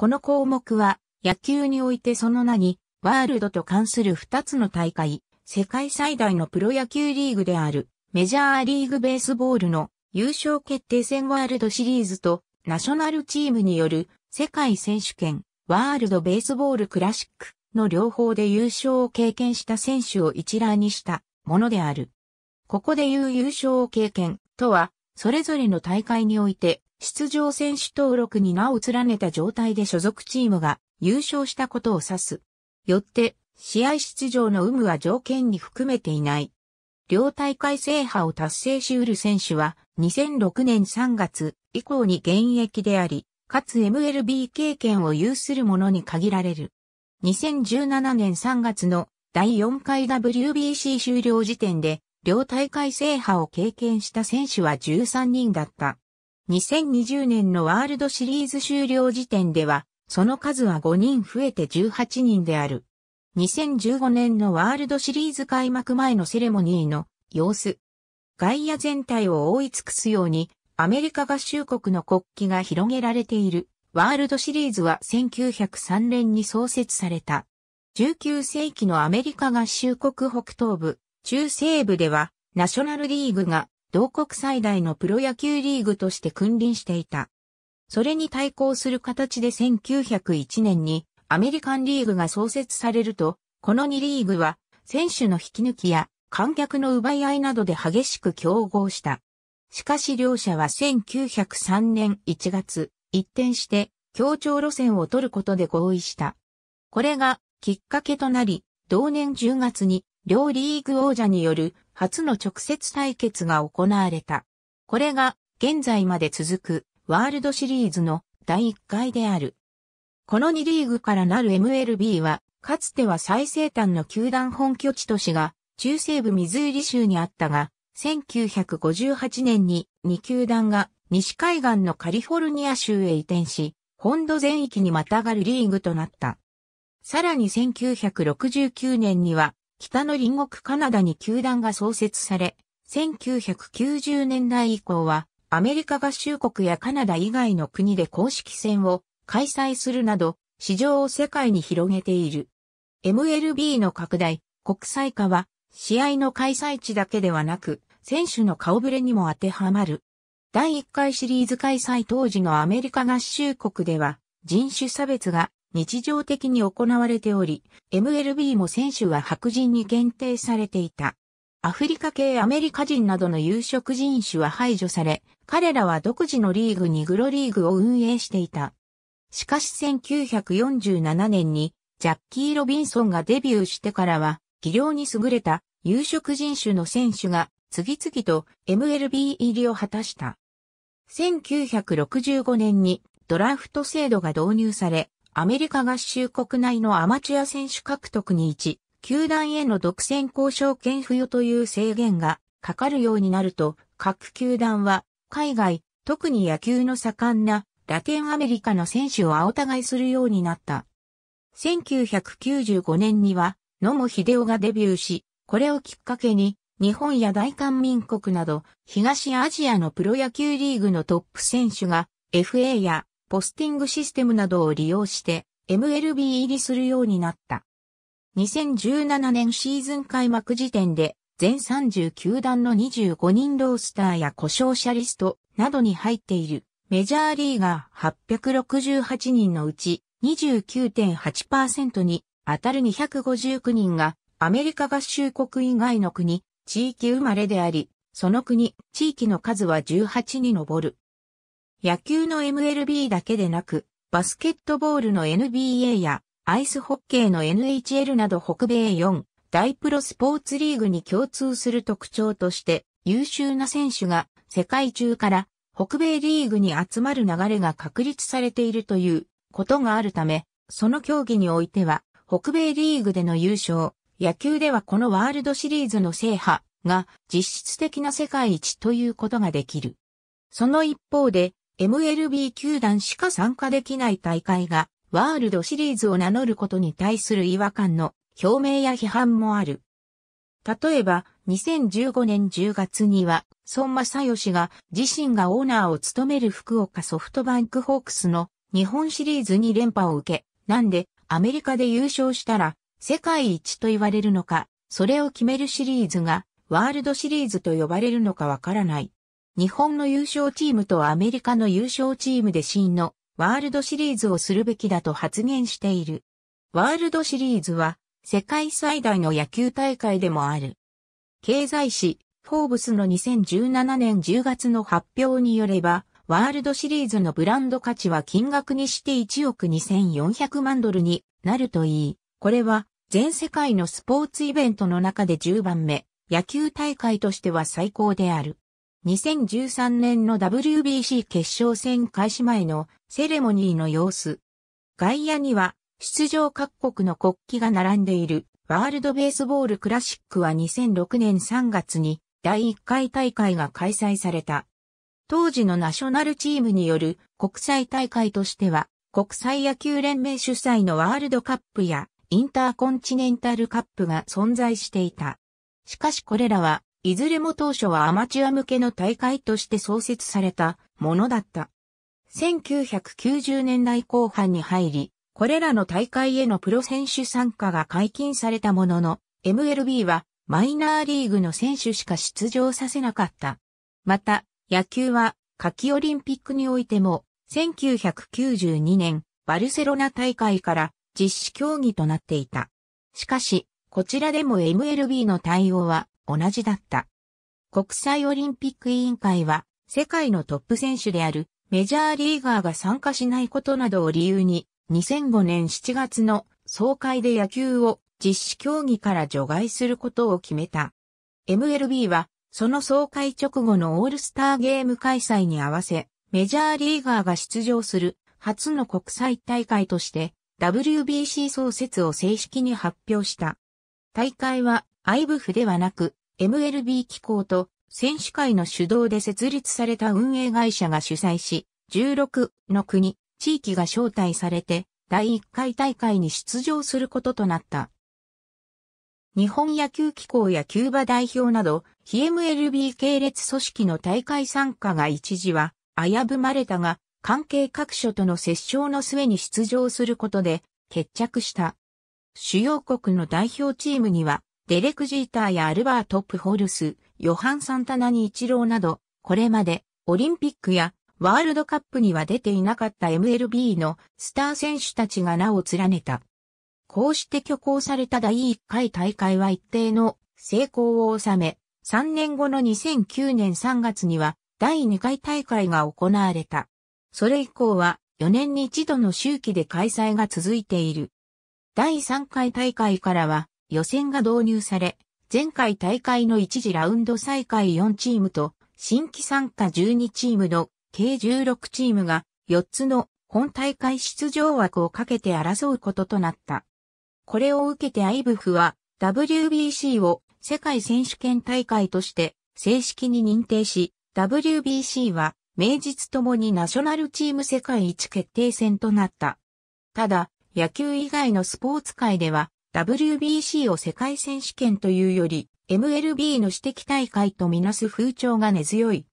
この項目は、野球においてその名に、ワールドと関する2つの大会、世界最大のプロ野球リーグである、メジャーリーグベースボールの優勝決定戦ワールドシリーズと、ナショナルチームによる世界選手権、ワールドベースボールクラシックの両方で優勝を経験した選手を一覧にしたものである。ここでいう優勝を経験とは、それぞれの大会において出場選手登録に名を連ねた状態で所属チームが優勝したことを指す。よって、試合出場の有無は条件に含めていない。両大会制覇を達成しうる選手は2006年3月以降に現役であり、かつ MLB 経験を有する者に限られる。2017年3月の第4回 WBC 終了時点で両大会制覇を経験した選手は13人だった。2020年のワールドシリーズ終了時点では、その数は5人増えて18人である。2015年のワールドシリーズ開幕前のセレモニーの様子。外野全体を覆い尽くすように、アメリカ合衆国の国旗が広げられている。ワールドシリーズは1903年に創設された。19世紀のアメリカ合衆国北東部、中西部では、ナショナルリーグが同国最大のプロ野球リーグとして君臨していた。それに対抗する形で1901年にアメリカンリーグが創設されると、この2リーグは選手の引き抜きや観客の奪い合いなどで激しく競合した。しかし両者は1903年1月、一転して協調路線を取ることで合意した。これがきっかけとなり、同年10月に両リーグ王者による初の直接対決が行われた。これが現在まで続くワールドシリーズの第1回である。この2リーグからなる MLB は、かつては最西端の球団本拠地都市が中西部ミズーリ州にあったが、1958年に2球団が西海岸のカリフォルニア州へ移転し、本土全域にまたがるリーグとなった。さらに1969年には北の隣国カナダに球団が創設され、1990年代以降は、アメリカ合衆国やカナダ以外の国で公式戦を開催するなど、市場を世界に広げている。MLB の拡大、国際化は、試合の開催地だけではなく、選手の顔ぶれにも当てはまる。第1回シリーズ開催当時のアメリカ合衆国では、人種差別が日常的に行われており、MLB も選手は白人に限定されていた。アフリカ系アメリカ人などの有色人種は排除され、彼らは独自のリーグニグロリーグを運営していた。しかし1947年にジャッキー・ロビンソンがデビューしてからは、技量に優れた有色人種の選手が次々と MLB 入りを果たした。1965年にドラフト制度が導入され、アメリカ合衆国内のアマチュア選手獲得に1、球団への独占交渉権付与という制限がかかるようになると、各球団は海外、特に野球の盛んなラテンアメリカの選手を青互いするようになった。1995年には野茂秀夫がデビューし、これをきっかけに日本や大韓民国など東アジアのプロ野球リーグのトップ選手が FA やポスティングシステムなどを利用して MLB 入りするようになった。2017年シーズン開幕時点で全39団の25人ロースターや故障者リストなどに入っているメジャーリーガー868人のうち29.8%に当たる259人がアメリカ合衆国以外の国、地域生まれであり、その国、地域の数は18に上る。野球の MLB だけでなく、バスケットボールの NBA やアイスホッケーの NHL など北米4大プロスポーツリーグに共通する特徴として優秀な選手が世界中から北米リーグに集まる流れが確立されているということがあるため、その競技においては北米リーグでの優勝、野球ではこのワールドシリーズの制覇が実質的な世界一ということができる。その一方で MLB 球団しか参加できない大会がワールドシリーズを名乗ることに対する違和感の表明や批判もある。例えば、2015年10月には、孫正義が自身がオーナーを務める福岡ソフトバンクホークスの日本シリーズに連覇を受け、なんでアメリカで優勝したら世界一と言われるのか、それを決めるシリーズがワールドシリーズと呼ばれるのかわからない。日本の優勝チームとアメリカの優勝チームで真のワールドシリーズをするべきだと発言している。ワールドシリーズは世界最大の野球大会でもある。経済誌フォーブスの2017年10月の発表によれば、ワールドシリーズのブランド価値は金額にして1億2400万ドルになるといい、これは全世界のスポーツイベントの中で10番目、野球大会としては最高である。2013年の WBC 決勝戦開始前のセレモニーの様子。外野には出場各国の国旗が並んでいるワールドベースボールクラシックは2006年3月に第1回大会が開催された。当時のナショナルチームによる国際大会としては国際野球連盟主催のワールドカップやインターコンチネンタルカップが存在していた。しかしこれらはいずれも当初はアマチュア向けの大会として創設されたものだった。1990年代後半に入り、これらの大会へのプロ選手参加が解禁されたものの、MLB はマイナーリーグの選手しか出場させなかった。また、野球は夏季オリンピックにおいても、1992年バルセロナ大会から実施競技となっていた。しかし、こちらでも MLB の対応は同じだった。国際オリンピック委員会は、世界のトップ選手であるメジャーリーガーが参加しないことなどを理由に、2005年7月の総会で野球を実施競技から除外することを決めた。MLB は、その総会直後のオールスターゲーム開催に合わせ、メジャーリーガーが出場する初の国際大会として WBC 創設を正式に発表した。大会は IBF ではなく MLB 機構と選手会の主導で設立された運営会社が主催し、16の国、地域が招待されて、第1回大会に出場することとなった。日本野球機構やキューバ代表など、非 MLB 系列組織の大会参加が一時は危ぶまれたが、関係各所との折衝の末に出場することで決着した。主要国の代表チームには、デレク・ジーターやアルバート・プホルス、ヨハン・サンタナに一郎など、これまでオリンピックやワールドカップには出ていなかった MLB のスター選手たちが名を連ねた。こうして挙行された第1回大会は一定の成功を収め、3年後の2009年3月には第2回大会が行われた。それ以降は4年に一度の周期で開催が続いている。第3回大会からは予選が導入され、前回大会の一次ラウンド再開4チームと、新規参加12チームの計16チームが4つの本大会出場枠をかけて争うこととなった。これを受けてアイブフは WBC を世界選手権大会として正式に認定し、WBC は名実ともにナショナルチーム世界一決定戦となった。ただ、野球以外のスポーツ界では WBC を世界選手権というより、MLB の指摘大会とみなす風潮が根強い。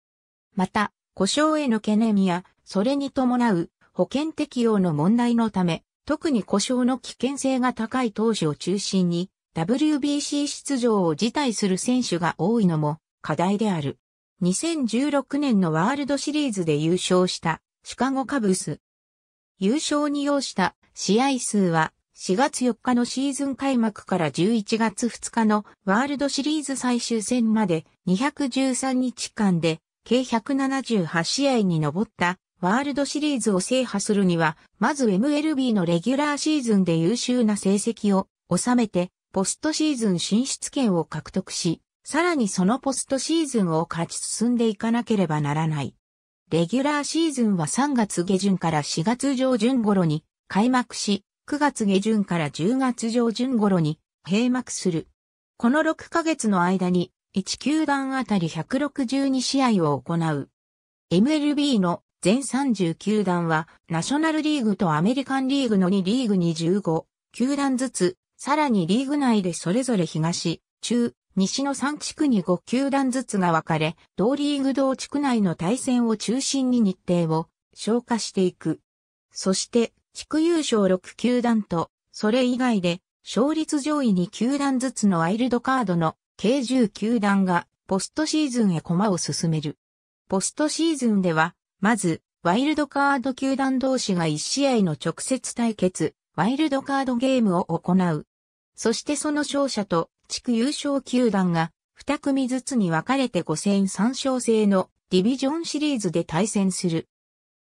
また、故障への懸念や、それに伴う保険適用の問題のため、特に故障の危険性が高い投手を中心に、WBC 出場を辞退する選手が多いのも課題である。2016年のワールドシリーズで優勝したシカゴカブス。優勝に要した試合数は4月4日のシーズン開幕から11月2日のワールドシリーズ最終戦まで213日間で計178試合に上ったワールドシリーズを制覇するには、まず MLB のレギュラーシーズンで優秀な成績を収めて、ポストシーズン進出権を獲得し、さらにそのポストシーズンを勝ち進んでいかなければならない。レギュラーシーズンは3月下旬から4月上旬頃に開幕し、9月下旬から10月上旬頃に閉幕する。この6ヶ月の間に1球団あたり162試合を行う。MLB の全30球団はナショナルリーグとアメリカンリーグの2リーグに15球団ずつ、さらにリーグ内でそれぞれ東、中、西の3地区に5球団ずつが分かれ、同リーグ同地区内の対戦を中心に日程を消化していく。そして、地区優勝6球団と、それ以外で、勝率上位2球団ずつのワイルドカードの計10球団がポストシーズンへ駒を進める。ポストシーズンでは、まず、ワイルドカード球団同士が1試合の直接対決、ワイルドカードゲームを行う。そしてその勝者と地区優勝球団が2組ずつに分かれて5戦3勝制のディビジョンシリーズで対戦する。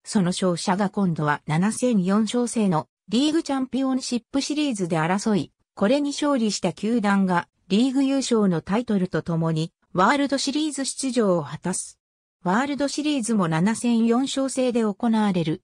その勝者が今度は7戦4勝制のリーグチャンピオンシップシリーズで争い、これに勝利した球団がリーグ優勝のタイトルとともにワールドシリーズ出場を果たす。ワールドシリーズも7戦4勝制で行われる。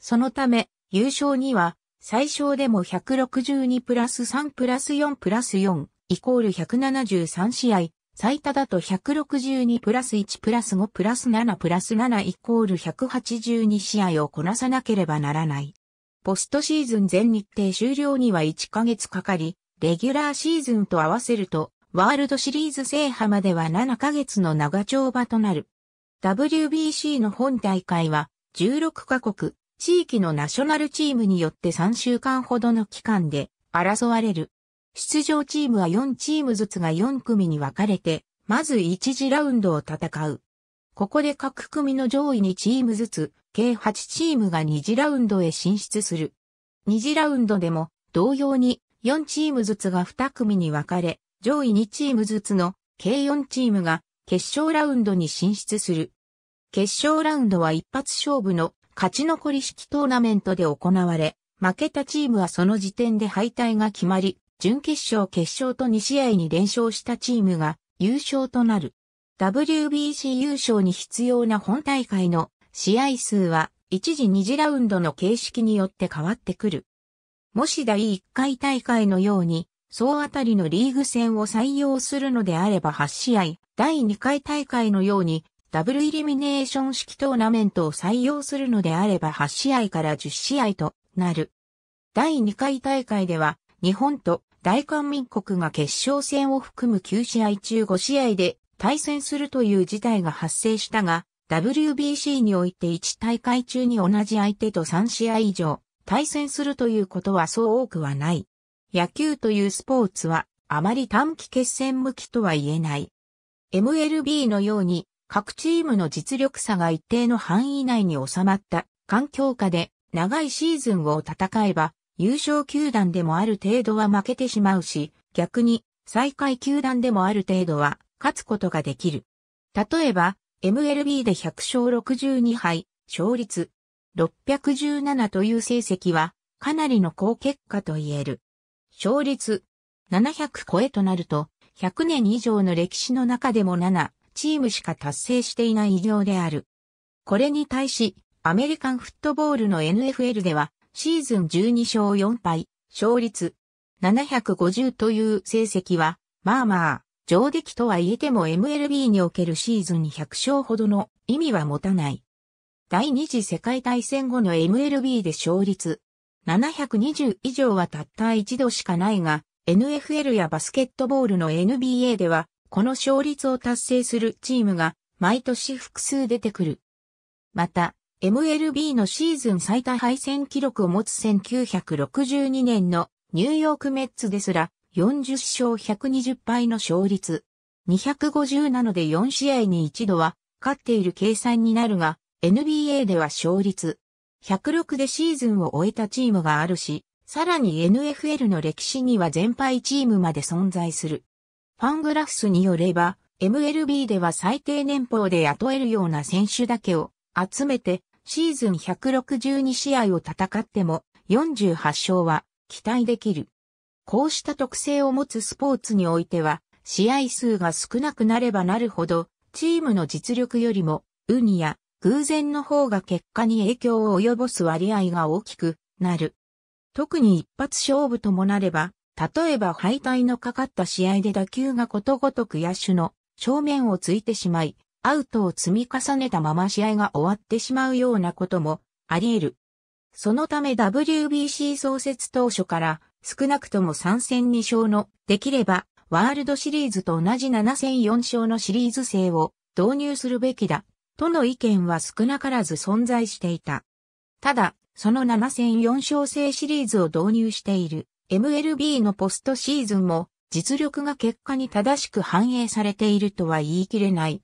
そのため、優勝には最小でも162プラス3プラス4プラス4イコール173試合、最多だと162プラス1プラス5プラス7プラス7イコール182試合をこなさなければならない。ポストシーズン全日程終了には1ヶ月かかり、レギュラーシーズンと合わせると、ワールドシリーズ制覇までは7ヶ月の長丁場となる。WBC の本大会は16カ国、地域のナショナルチームによって3週間ほどの期間で争われる。出場チームは4チームずつが4組に分かれて、まず1次ラウンドを戦う。ここで各組の上位2チームずつ、計8チームが2次ラウンドへ進出する。2次ラウンドでも、同様に4チームずつが2組に分かれ、上位2チームずつの計4チームが決勝ラウンドに進出する。決勝ラウンドは一発勝負の勝ち残り式トーナメントで行われ、負けたチームはその時点で敗退が決まり、準決勝決勝と2試合に連勝したチームが優勝となる。WBC 優勝に必要な本大会の試合数は一時二次ラウンドの形式によって変わってくる。もし第1回大会のように、総当たりのリーグ戦を採用するのであれば8試合、第2回大会のように、ダブルイリミネーション式トーナメントを採用するのであれば8試合から10試合となる。第2回大会では、日本と大韓民国が決勝戦を含む9試合中5試合で対戦するという事態が発生したが、WBC において1大会中に同じ相手と3試合以上対戦するということはそう多くはない。野球というスポーツはあまり短期決戦向きとは言えない。MLB のように各チームの実力差が一定の範囲内に収まった環境下で長いシーズンを戦えば優勝球団でもある程度は負けてしまうし、逆に最下位球団でもある程度は勝つことができる。例えば、MLB で100勝62敗、勝率617という成績は、かなりの好結果と言える。勝率700超えとなると、100年以上の歴史の中でも7、チームしか達成していない偉業である。これに対し、アメリカンフットボールの NFL では、シーズン12勝4敗、勝率750という成績は、まあまあ、上出来とは言えても MLB におけるシーズン100勝ほどの意味は持たない。第二次世界大戦後の MLB で勝率720以上はたった一度しかないが、NFL やバスケットボールの NBA では、この勝率を達成するチームが毎年複数出てくる。また、MLB のシーズン最多敗戦記録を持つ1962年のニューヨークメッツですら40勝120敗の勝率。250なので4試合に一度は勝っている計算になるが NBA では勝率。106でシーズンを終えたチームがあるし、さらに NFL の歴史には全敗チームまで存在する。ファングラフスによれば、MLB では最低年俸で雇えるような選手だけを集めてシーズン162試合を戦っても48勝は期待できる。こうした特性を持つスポーツにおいては、試合数が少なくなればなるほど、チームの実力よりも、運や偶然の方が結果に影響を及ぼす割合が大きくなる。特に一発勝負ともなれば、例えば敗退のかかった試合で打球がことごとく野手の正面をついてしまい、アウトを積み重ねたまま試合が終わってしまうようなこともあり得る。そのため WBC 創設当初から少なくとも3戦2勝のできればワールドシリーズと同じ7戦4勝のシリーズ制を導入するべきだとの意見は少なからず存在していた。ただ、その7戦4勝制シリーズを導入している MLB のポストシーズンも実力が結果に正しく反映されているとは言い切れない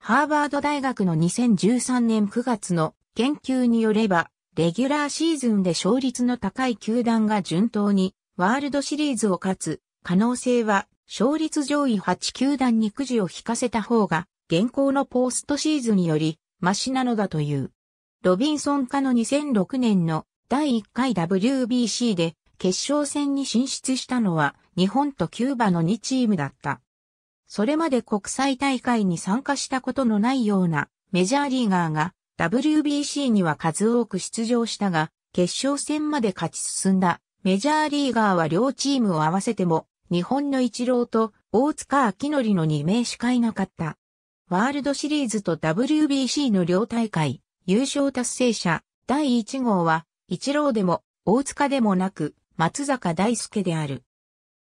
ハーバード大学の2013年9月の研究によれば、レギュラーシーズンで勝率の高い球団が順当にワールドシリーズを勝つ可能性は勝率上位8球団にくじを引かせた方が現行のポーストシーズンよりマシなのだという。ロビンソン化の2006年の第1回 WBC で決勝戦に進出したのは日本とキューバの2チームだった。それまで国際大会に参加したことのないようなメジャーリーガーが WBC には数多く出場したが、決勝戦まで勝ち進んだメジャーリーガーは両チームを合わせても、日本の一郎と大塚明則の2名しかいなかった。ワールドシリーズと WBC の両大会、優勝達成者、第1号は、一郎でも、大塚でもなく、松坂大輔である。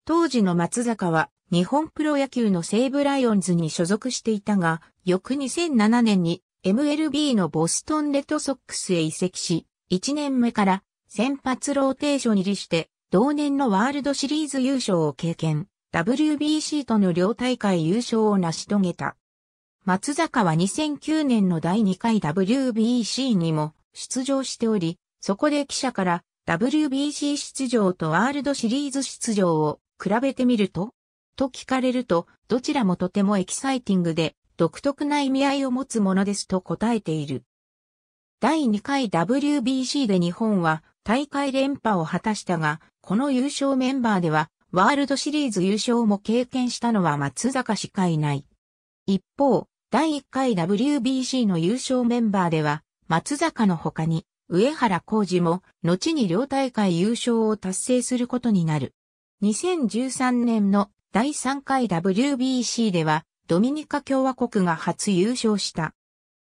当時の松坂は、日本プロ野球の西武ライオンズに所属していたが、翌2007年に MLB のボストンレッドソックスへ移籍し、1年目から先発ローテーション入りして、同年のワールドシリーズ優勝を経験、WBC との両大会優勝を成し遂げた。松坂は2009年の第2回 WBC にも出場しており、そこで記者から WBC 出場とワールドシリーズ出場を比べてみると、と聞かれると、どちらもとてもエキサイティングで、独特な意味合いを持つものですと答えている。第2回 WBC で日本は大会連覇を果たしたが、この優勝メンバーでは、ワールドシリーズ優勝も経験したのは松坂しかいない。一方、第1回 WBC の優勝メンバーでは、松坂の他に、上原浩二も、後に両大会優勝を達成することになる。2013年の第3回 WBC ではドミニカ共和国が初優勝した。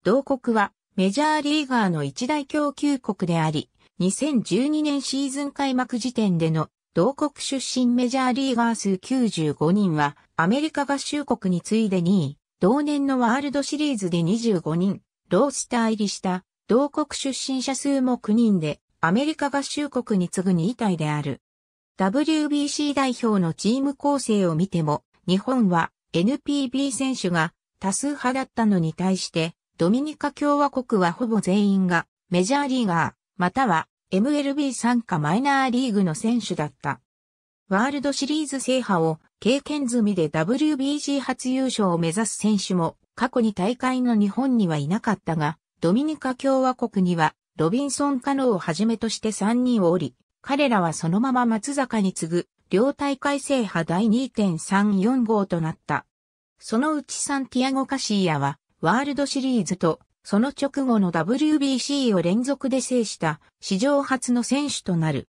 同国はメジャーリーガーの一大供給国であり、2012年シーズン開幕時点での同国出身メジャーリーガー数95人はアメリカ合衆国に次いで2位、同年のワールドシリーズで25人、ロースター入りした同国出身者数も9人でアメリカ合衆国に次ぐ2位体である。WBC 代表のチーム構成を見ても、日本は NPB 選手が多数派だったのに対して、ドミニカ共和国はほぼ全員がメジャーリーガー、または MLB 参加マイナーリーグの選手だった。ワールドシリーズ制覇を経験済みで WBC 初優勝を目指す選手も過去に大会の日本にはいなかったが、ドミニカ共和国にはロビンソン・カノーをはじめとして3人をおり、彼らはそのまま松坂に次ぐ、両大会制覇第2.34号となった。そのうちサンティアゴ・カシーヤは、ワールドシリーズと、その直後の WBC を連続で制した史上初の選手となる。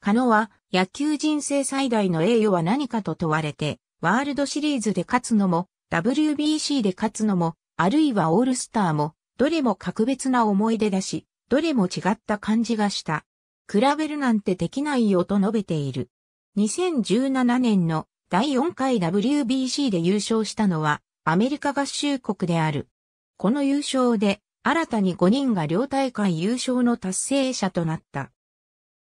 カノは野球人生最大の栄誉は何かと問われて、ワールドシリーズで勝つのも、WBC で勝つのも、あるいはオールスターも、どれも格別な思い出だし、どれも違った感じがした、比べるなんてできないよと述べている。2017年の第4回 WBC で優勝したのはアメリカ合衆国である。この優勝で新たに5人が両大会優勝の達成者となった。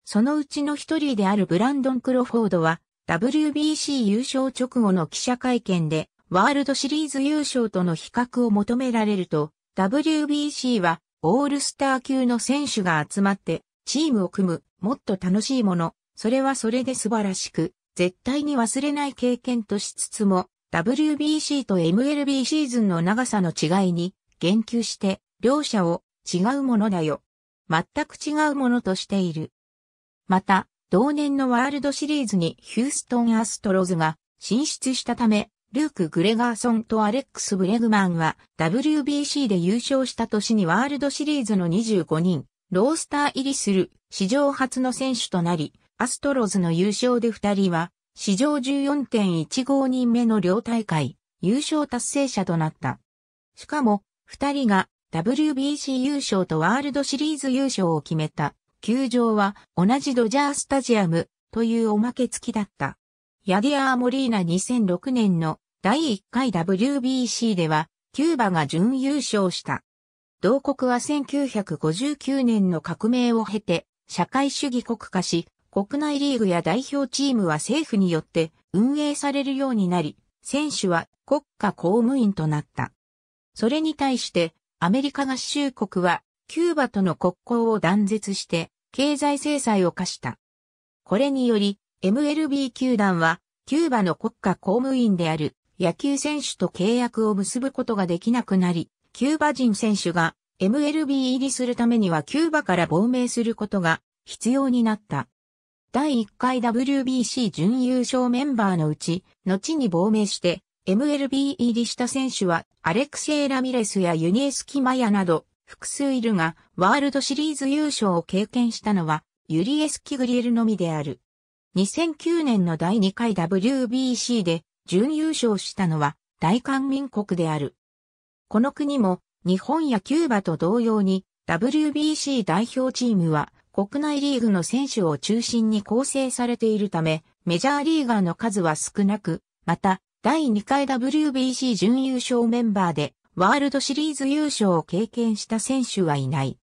そのうちの一人であるブランドン・クロフォードは WBC 優勝直後の記者会見でワールドシリーズ優勝との比較を求められると WBC はオールスター級の選手が集まってチームを組む、もっと楽しいもの、それはそれで素晴らしく、絶対に忘れない経験としつつも、WBC と MLB シーズンの長さの違いに言及して、両者を違うものだよ。全く違うものとしている。また、同年のワールドシリーズにヒューストンアストロズが進出したため、ルーク・グレガーソンとアレックス・ブレグマンは WBC で優勝した年にワールドシリーズの25人ロースター入りする史上初の選手となり、アストロズの優勝で2人は、史上14.15人目の両大会、優勝達成者となった。しかも、2人が WBC 優勝とワールドシリーズ優勝を決めた、球場は同じドジャースタジアムというおまけ付きだった。ヤディアー・モリーナ2006年の第1回 WBC では、キューバが準優勝した。同国は1959年の革命を経て、社会主義国化し、国内リーグや代表チームは政府によって運営されるようになり、選手は国家公務員となった。それに対して、アメリカ合衆国は、キューバとの国交を断絶して、経済制裁を課した。これにより、MLB 球団は、キューバの国家公務員である野球選手と契約を結ぶことができなくなり、キューバ人選手が MLB 入りするためにはキューバから亡命することが必要になった。第1回 WBC 準優勝メンバーのうち、後に亡命して MLB 入りした選手はアレクセイ・ラミレスやユニエスキ・マヤなど複数いるが、ワールドシリーズ優勝を経験したのはユリエス・キグリエルのみである。2009年の第2回 WBC で準優勝したのは大韓民国である。この国も日本やキューバと同様に WBC 代表チームは国内リーグの選手を中心に構成されているためメジャーリーガーの数は少なく、また第2回 WBC 準優勝メンバーでワールドシリーズ優勝を経験した選手はいない。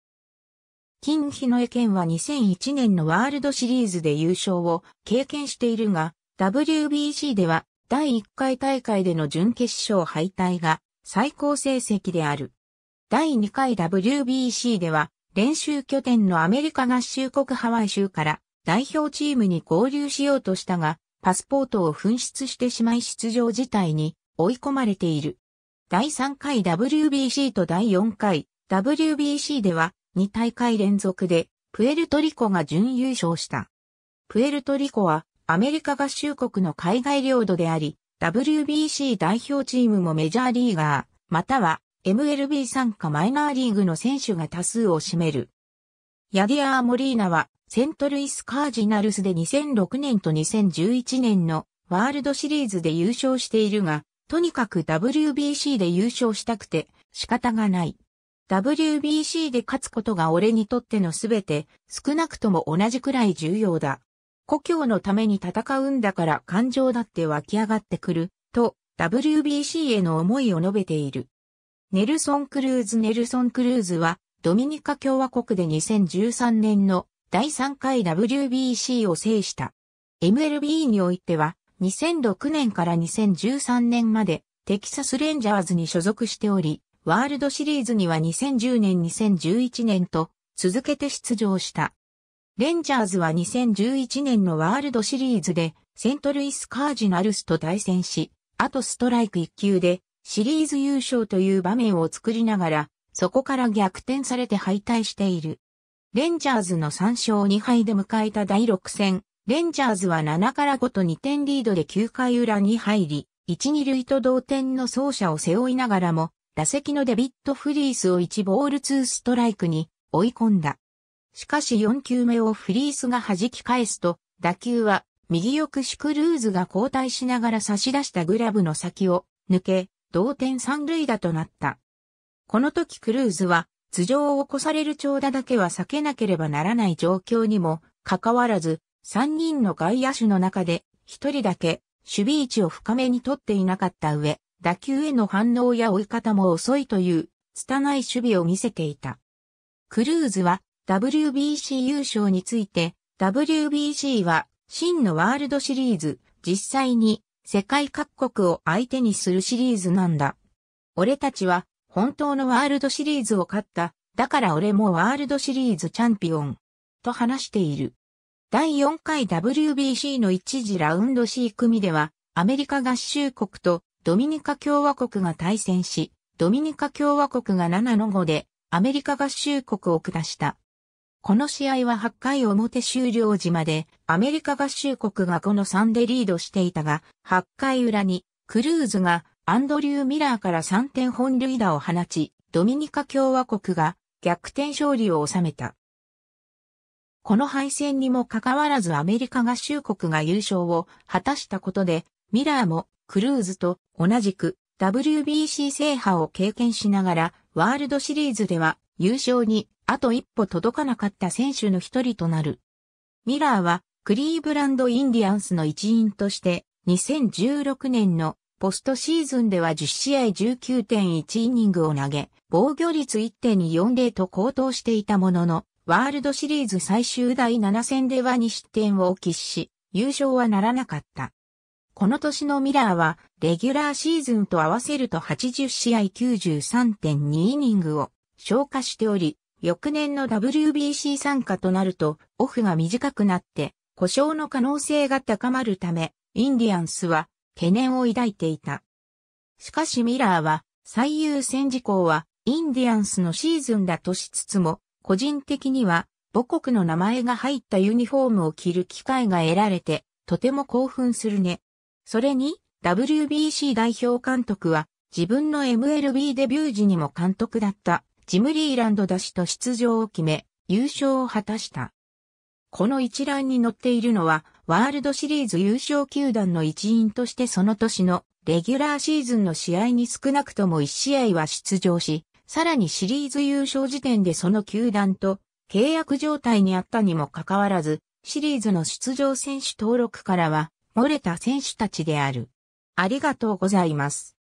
金日の江県は2001年のワールドシリーズで優勝を経験しているが、WBC では第1回大会での準決勝敗退が最高成績である。第2回 WBC では、練習拠点のアメリカ合衆国ハワイ州から代表チームに合流しようとしたが、パスポートを紛失してしまい出場自体に追い込まれている。第3回 WBC と第4回 WBC では2大会連続でプエルトリコが準優勝した。プエルトリコはアメリカ合衆国の海外領土であり、WBC 代表チームもメジャーリーガー、または MLB 参加マイナーリーグの選手が多数を占める。ヤディアー・モリーナは、セントルイス・カージナルスで2006年と2011年のワールドシリーズで優勝しているが、とにかく WBC で優勝したくて仕方がない。WBC で勝つことが俺にとってのすべて、少なくとも同じくらい重要だ。故郷のために戦うんだから感情だって湧き上がってくる、と WBC への思いを述べている。ネルソン・クルーズ・ネルソン・クルーズは、ドミニカ共和国で2013年の第3回 WBC を制した。MLB においては、2006年から2013年までテキサスレンジャーズに所属しており、ワールドシリーズには2010年2011年と続けて出場した。レンジャーズは2011年のワールドシリーズでセントルイスカージナルスと対戦し、あとストライク1球でシリーズ優勝という場面を作りながら、そこから逆転されて敗退している。レンジャーズの3勝2敗で迎えた第6戦、レンジャーズは7から5と2点リードで9回裏に入り、1、2塁と同点の走者を背負いながらも、打席のデビット・フリースを1ボール2ストライクに追い込んだ。しかし4球目をフリースが弾き返すと、打球は右翼シクルーズが交代しながら差し出したグラブの先を抜け、同点三塁打となった。この時クルーズは、頭上を起こされる長打だけは避けなければならない状況にも、かかわらず、3人の外野手の中で、1人だけ、守備位置を深めに取っていなかった上、打球への反応や追い方も遅いという、拙い守備を見せていた。クルーズは、WBC 優勝について、WBC は真のワールドシリーズ、実際に世界各国を相手にするシリーズなんだ。俺たちは本当のワールドシリーズを勝った。だから俺もワールドシリーズチャンピオン。と話している。第4回 WBC の1次ラウンド C 組では、アメリカ合衆国とドミニカ共和国が対戦し、ドミニカ共和国が7の5でアメリカ合衆国を下した。この試合は8回表終了時までアメリカ合衆国がこの3でリードしていたが、8回裏にクルーズがアンドリュー・ミラーから3点本塁打を放ち、ドミニカ共和国が逆転勝利を収めた。この敗戦にもかかわらずアメリカ合衆国が優勝を果たしたことで、ミラーもクルーズと同じく WBC 制覇を経験しながらワールドシリーズでは優勝にあと一歩届かなかった選手の一人となる。ミラーは、クリーブランドインディアンスの一員として、2016年のポストシーズンでは10試合19.1イニングを投げ、防御率1.240と高騰していたものの、ワールドシリーズ最終第7戦では2失点を喫し、優勝はならなかった。この年のミラーは、レギュラーシーズンと合わせると80試合93.2イニングを消化しており、翌年の WBC 参加となると、オフが短くなって、故障の可能性が高まるため、インディアンスは懸念を抱いていた。しかしミラーは、最優先事項は、インディアンスのシーズンだとしつつも、個人的には、母国の名前が入ったユニフォームを着る機会が得られて、とても興奮するね。それに、WBC 代表監督は、自分の MLB デビュー時にも監督だった、ジムリーランド出しと出場を決め、優勝を果たした。この一覧に載っているのは、ワールドシリーズ優勝球団の一員としてその年のレギュラーシーズンの試合に少なくとも1試合は出場し、さらにシリーズ優勝時点でその球団と契約状態にあったにもかかわらず、シリーズの出場選手登録からは漏れた選手たちである。ありがとうございます。